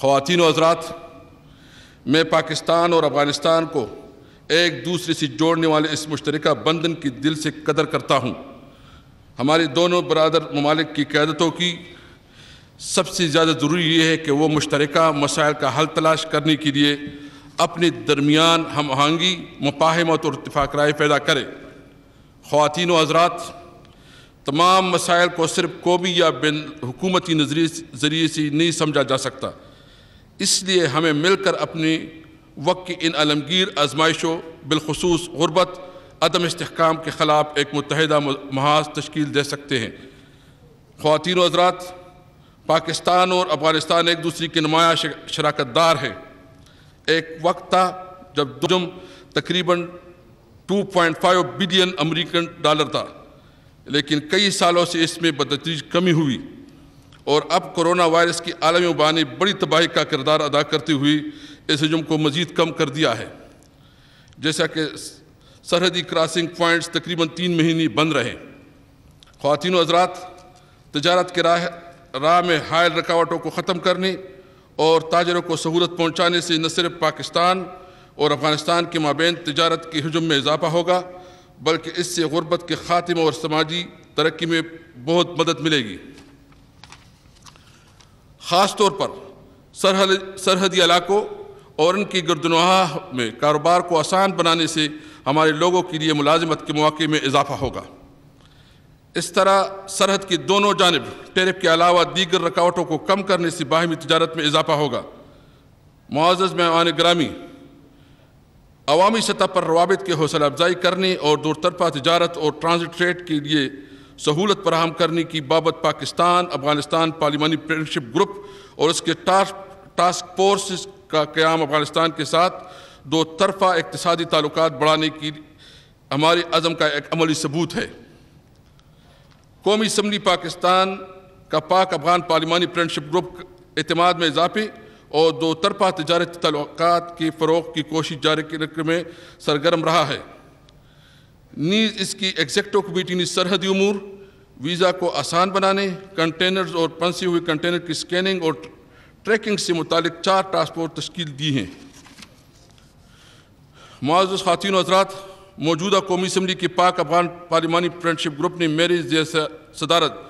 खातिन हजरात मैं पाकिस्तान और अफ़गानिस्तान को एक दूसरे से जोड़ने वाले इस मुश्तरक बंधन की दिल से कदर करता हूँ हमारे दोनों बरदर ममालिक की क्यादतों की सबसे ज़्यादा ज़रूरी ये है कि वो मुश्तरक मसाइल का हल तलाश करने के लिए अपने दरमियान हम आहंगी मफाहमत और इतफाक राय पैदा करें खातिन हजरात तमाम मसाइल को सिर्फ कौमी या बिन हुकूमती नज़रिए से नहीं समझा जा सकता इसलिए हमें मिलकर अपनी वक्त की इन आलमगीर आजमाइशों बिलखसूस गुरबत अदम इसकाम के ख़िलाफ़ एक मुतहदा महाज तश्ल दे सकते हैं खातिन हजरात पाकिस्तान और अफगानिस्तान एक दूसरे के नुमाया शराकत दार हैं एक वक्त था जब दुम तकरीबन 2.5 बिलियन अमेरिकन डॉलर था लेकिन कई सालों से इसमें बदतरीज कमी हुई और अब कोरोना वायरस की आलमी बानी बड़ी तबाही का किरदार अदा करती हुई इस हजुम को मज़ीद कम कर दिया है जैसा कि सरहदी क्रॉसिंग पॉइंट्स तकरीबन तीन महीने बंद रहे खातिन हजरात तजारत के राह राह में हायल रुकावटों को ख़त्म करने और ताजरों को सहूलत पहुँचाने से न सिर्फ पाकिस्तान और अफ़गानिस्तान के माबेन तजारत के हजुम में इजाफा होगा बल्कि इससे गुरबत के ख़ात्मे और समाजी तरक्की में बहुत मदद मिलेगी ख़ास तौर पर सरहद सरहदी इलाकों और इनकी गर्दनवाह में कारोबार को आसान बनाने से हमारे लोगों के लिए मुलाजमत के मौके में इजाफा होगा इस तरह सरहद की दोनों जानब टेरिफ के अलावा दीगर रुकावटों को कम करने से बाहमी तजारत में इजाफा होगा मुआज़ मेहमान ग्रामी अवामी सतह पर रवाबित की हौसला अफजाई करने और दूरतरफा तजारत और ट्रांजिट ट्रेड के लिए सहूलत फराहम करने की बाबत पाकिस्तान अफगानिस्तान पार्लिमानी फ्रेंडशिप ग्रुप और इसके टास्क टास्क फोर्स का क्याम अफगानिस्तान के साथ दो तरफा इकतदी ताल्लुक बढ़ाने की हमारे अज़म का एक अमली सबूत है कौमी इसम्बली पाकिस्तान का पाक अफगान पार्लिमानी फ्रेंडशिप ग्रुप अतमाद में इजाफे और दो तरफा तजारती तल्लक के फ़रोग की कोशिश जारी रखने में सरगर्म रहा है नीज इसकी एग्जैक्ट कमेटी ने सरहदी अमूर वीज़ा को आसान बनाने कंटेनर्स और पंसे हुए कंटेनर की स्कैनिंग और ट्रैकिंग से मुतक चार ट्रांसपोर्ट फोर्स दी हैं मुआज़ खातिन हजरात मौजूदा कौमी असम्बली के पाक अफगान पार्लिमानी फ्रेंडशिप ग्रुप ने मेरी जैसा सदारत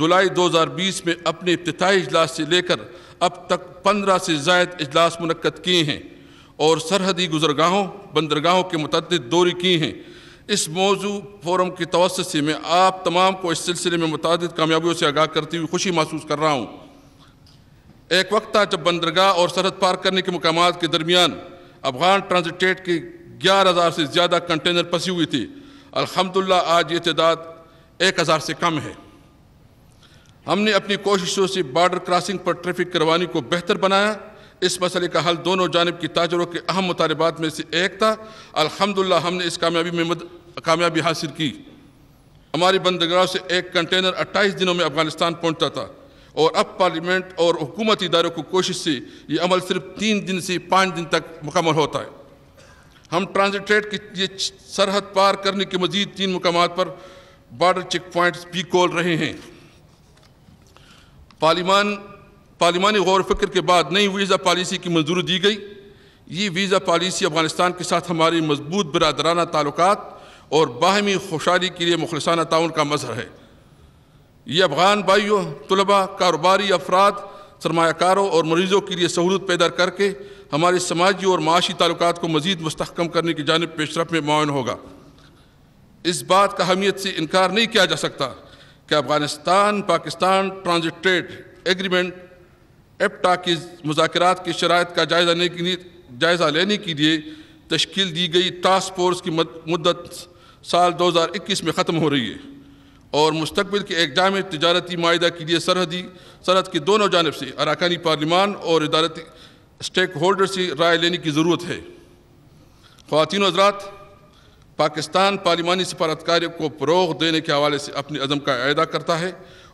जुलाई 2020 में अपने इब्तदाई अजलास से लेकर अब तक 15 से जायद अजलास मनक़द किए हैं और सरहदी गुजरगाहों बंदरगाहों के मुतद दौरे किए हैं इस मौजू फोरम की तवस्त से मैं आप तमाम को इस सिलसिले में मुतद कामयाबियों से आगाह करती हुई खुशी महसूस कर रहा हूँ एक वक्त था जब बंदरगाह और सरहद पार करने के मकाम के दरमियान अफगान ट्रांजिटेट की ग्यारह हज़ार से ज़्यादा कंटेनर फंसी हुई थी अलहमदिल्ला आज ये तदाद एक हज़ार से कम है हमने अपनी कोशिशों से बॉर्डर क्रॉसिंग पर ट्रैफिक करवाने को बेहतर बनाया इस मसले का हल दोनों जानब की ताजरों के अहम मुतालबात में से एक था अलहमदिल्ला हमने इस कामयाबी में मद, कामयाबी हासिल की हमारी बंदगाह से एक कंटेनर 28 दिनों में अफगानिस्तान पहुंचता था और अब पार्लियामेंट और हुकूमती इदारों की कोशिश से ये अमल सिर्फ तीन दिन से पाँच दिन तक मुकम्मल होता है हम ट्रांजिट्रेट की ये सरहद पार करने के मजीद तीन मकाम पर बॉर्डर चेक पॉइंट्स भी खोल रहे हैं पार्लिमान पार्लिमानी गौर फिक्र के बाद नई वीज़ा पॉलिसी की मंजूरी दी गई ये वीज़ा पॉलिसी अफगानिस्तान के साथ हमारी मजबूत बरदराना ताल्लुक और बाहमी खुशहाली के लिए मुखलसाना ताउन का मजहर है ये अफगान भाइयों तलबा कारोबारी अफराद सरमाकारों और मरीज़ों के लिए सहूलत पैदा करके हमारे समाजी और माशी ताल्लुक को मज़ीद मस्तकम करने की जानब पेशरफ में मुन होगा इस बात का अहमियत से इनकार नहीं किया जा सकता कि Afghanistan Pakistan transit trade agreement एप्टा की मुजात की शरात का जायज़ा लेने के लिए जायज़ा लेने के लिए तश्ील दी गई टास्क फोर्स की मदत साल 2021 में ख़त्म हो रही है और मुस्तबिल के एक जाम तजारती माहा के लिए सरहदी सरहद की दोनों जानब से अरकानी पार्लिमान और इदारती स्टेक होल्डर से राय लेने की ज़रूरत है खातिन हजरात पाकिस्तान पार्लिमानी सफारतकारी को फ़रोग देने के हवाले से अपनी अज़म का अहदा करता है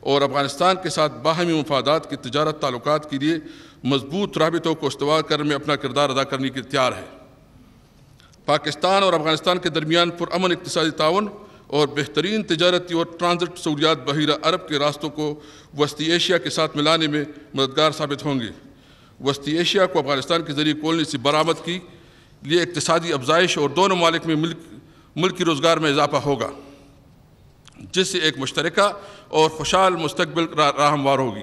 और अफगानिस्तान के साथ बाहमी मफादात की तजारत ताल्लुक के लिए मजबूत रबितों को इस्तवा करने में अपना किरदार अदा करने की तैयार है पाकिस्तान और अफगानिस्तान के दरमियान पुरमन इकतदी ताउन और बेहतरीन तजारती और ट्रांजिट सहूलियात बहिरा अरब के रास्तों को वस्ती एशिया के साथ मिलाने में मददगार साबित होंगे वस्ती एशिया को अफगानिस्तान के जरिए कोलने से बरामद की लिए इकतदी अफजाइश और दोनों मालिक में मिल्क मुल्की रोज़गार में इजाफा होगा जिससे एक मुश्तरक और खुशहाल मुस्तबिल राहमवार होगी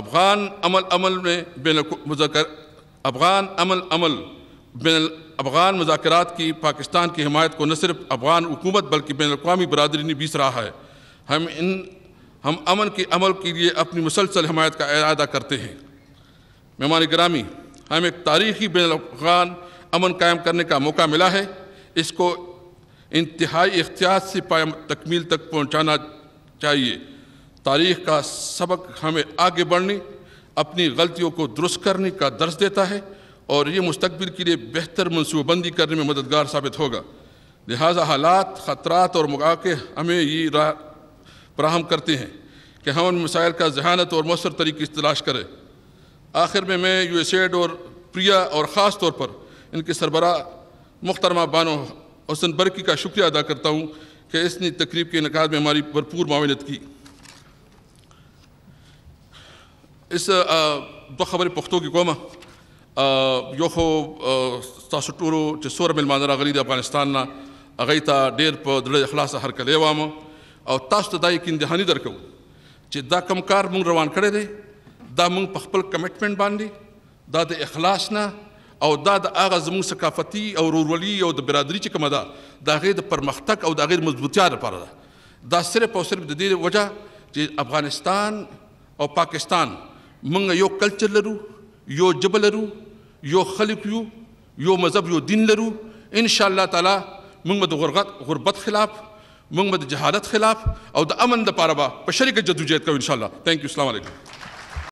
अफ़गान अमल अमल में बिन मुजकर अफ़गान अमल अमल बिन अफ़गान मुजात की पाकिस्तान की हमायत को न सिर्फ अफ़गान हुकूमत बल्कि बिन अवी बरदरी ने बीस रहा है हम इन हम अमन के अमल के लिए अपनी मुसलसल हमायत का अदा करते हैं मेहमान ग्रामी हम एक तारीखी बिन अफ़गान अमन कायम करने का मौका मिला है इसको इंतहाई एहतियात से पाय तकमील तक पहुँचाना चाहिए तारीख का सबक हमें आगे बढ़ने अपनी गलतियों को दुरुस्त करने का दर्ज देता है और ये मुस्तबिल के लिए बेहतर मनसूबाबंदी करने में मददगार साबित होगा लिहाजा हालात ख़तरात और मौाक़े हमें ये राह फ्राहम करते हैं कि हम उन मसाइल का जहानत और मौसर तरीके से तलाश करें आखिर में मैं यू एस एड और प्रिया और ख़ास तौर पर इनके सरबरा मुख्तरमा बानो हसन बरकी का शुक्रिया अदा करता हूँ कि इसने तकरीब के इनका में हमारी भरपूर मावनत की इस बखबर पुख्तो की कौम यो खो تاسو ټولو چې سور مل مانره غلي د افغانستان نه اغه ته ډېر په دړه اخلاص هر کله وامه او تاسو ته دای کې دهانی درکو چې دا کم کار مونږ روان کړی دی دا مونږ په خپل کمټمنټ باندې دا د اخلاص نه او دا د هغه زموږ ثقافتي او ورورولي او د برادرۍ چې کومه ده د هغې د پرمختګ او د هغې د مضبوطیا لپاره ده دا صرف او صرف د دې وجه چې افغانستان او پاکستان موږ یو کلچر لرو یو ژبه لرو یو خلک یو یو مذهب یو دین لرو ان شاء الله تعالی موږ د غربت غربت خلاف موږ د جهالت خلاف او د امن لپاره به په شریکه جدوجہد کوو ان شاء الله ثانک یو السلام علیکم